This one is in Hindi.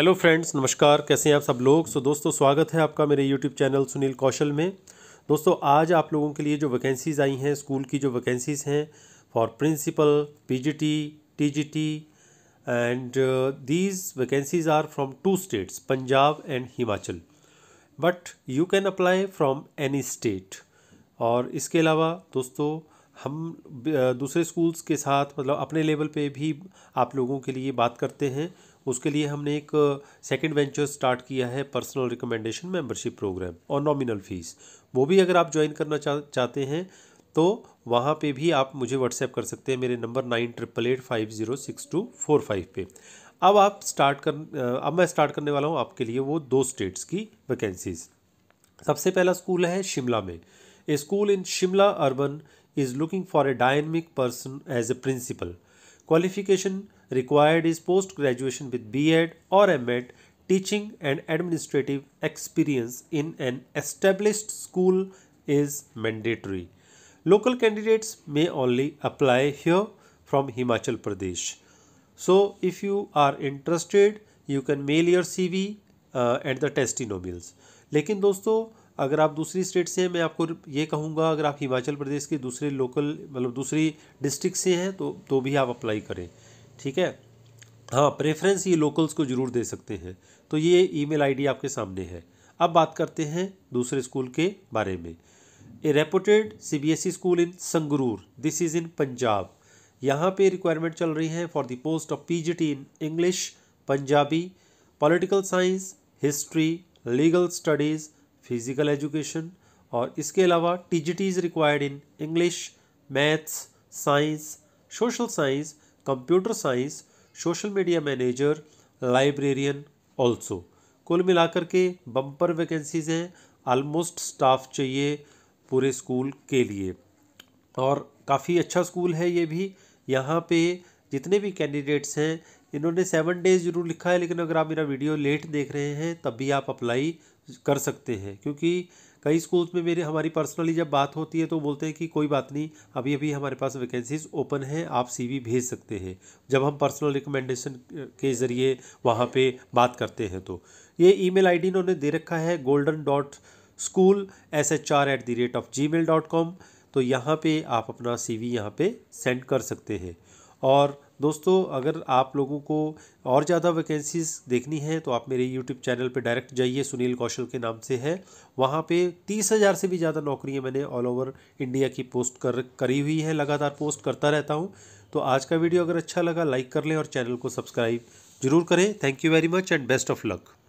हेलो फ्रेंड्स नमस्कार कैसे हैं आप सब लोग सो so, दोस्तों स्वागत है आपका मेरे यूट्यूब चैनल सुनील कौशल में दोस्तों आज आप लोगों के लिए जो वैकेंसीज़ आई हैं स्कूल की जो वैकेंसीज़ हैं for principal PGT TGT and these vacancies are from two states Punjab and Himachal but you can apply from any state और इसके अलावा दोस्तों हम uh, दूसरे स्कूल्स के साथ मतलब अपने लेवल पे भी आप लोगों के लिए बात करते हैं उसके लिए हमने एक सेकेंड वेंचर स्टार्ट किया है पर्सनल रिकमेंडेशन मेम्बरशिप प्रोग्राम और नॉमिनल फीस वो भी अगर आप ज्वाइन करना चाह चाहते हैं तो वहाँ पे भी आप मुझे व्हाट्सएप कर सकते हैं मेरे number nine triple eight five zero six two four five पे अब आप स्टार्ट कर अब मैं स्टार्ट करने वाला हूँ आपके लिए वो दो स्टेट्स की वैकेंसीज सबसे पहला स्कूल है शिमला में a school in Shimla urban is looking for a dynamic person as a principal Qualification required is post graduation with B.Ed or M.Ed, teaching and administrative experience in an established school is mandatory. Local candidates may only apply here from Himachal Pradesh. So, if you are interested, you can mail your CV uh, at the testimonials. लेकिन दोस्तों अगर आप दूसरी स्टेट से हैं मैं आपको ये कहूँगा अगर आप हिमाचल प्रदेश के दूसरे लोकल मतलब दूसरी डिस्ट्रिक्ट से हैं तो तो भी आप अप्लाई करें ठीक है हाँ प्रेफरेंस ये लोकल्स को ज़रूर दे सकते हैं तो ये ईमेल आईडी आपके सामने है अब बात करते हैं दूसरे स्कूल के बारे में a reputed C B S E school in Sangrur this is in Punjab यहाँ पर रिक्वायरमेंट चल रही है for the post of P G T in English Punjabi political science history legal studies physical education और इसके अलावा T G T is required in English maths science social science computer science social media manager librarian also कुल मिलाकर के बम्पर वैकेंसीज़ हैं आलमोस्ट स्टाफ चाहिए पूरे स्कूल के लिए और काफ़ी अच्छा स्कूल है ये भी यहाँ पे जितने भी कैंडिडेट्स हैं इन्होंने सेवन डेज जरूर लिखा है लेकिन अगर आप मेरा वीडियो लेट देख रहे हैं तब भी आप अप्लाई कर सकते हैं क्योंकि कई स्कूल्स में मेरे हमारी पर्सनली जब बात होती है तो बोलते हैं कि कोई बात नहीं अभी अभी हमारे पास वैकेंसीज ओपन है आप सीवी भेज सकते हैं जब हम पर्सनल रिकमेंडेशन के ज़रिए वहाँ पे बात करते हैं तो ये ईमेल आईडी इन्होंने दे रखा है golden dot school S H R at the rate of Gmail dot com तो यहाँ पर आप अपना सी वी यहाँ पर सेंड कर सकते हैं और दोस्तों अगर आप लोगों को और ज़्यादा वैकेंसीज़ देखनी है तो आप मेरे यूट्यूब चैनल पे डायरेक्ट जाइए सुनील कौशल के नाम से है वहाँ पे तीस हज़ार से भी ज़्यादा नौकरियाँ मैंने ऑल ओवर इंडिया की पोस्ट कर करी हुई है लगातार पोस्ट करता रहता हूँ तो आज का वीडियो अगर अच्छा लगा लाइक कर लें और चैनल को सब्सक्राइब जरूर करें thank you very much and best of luck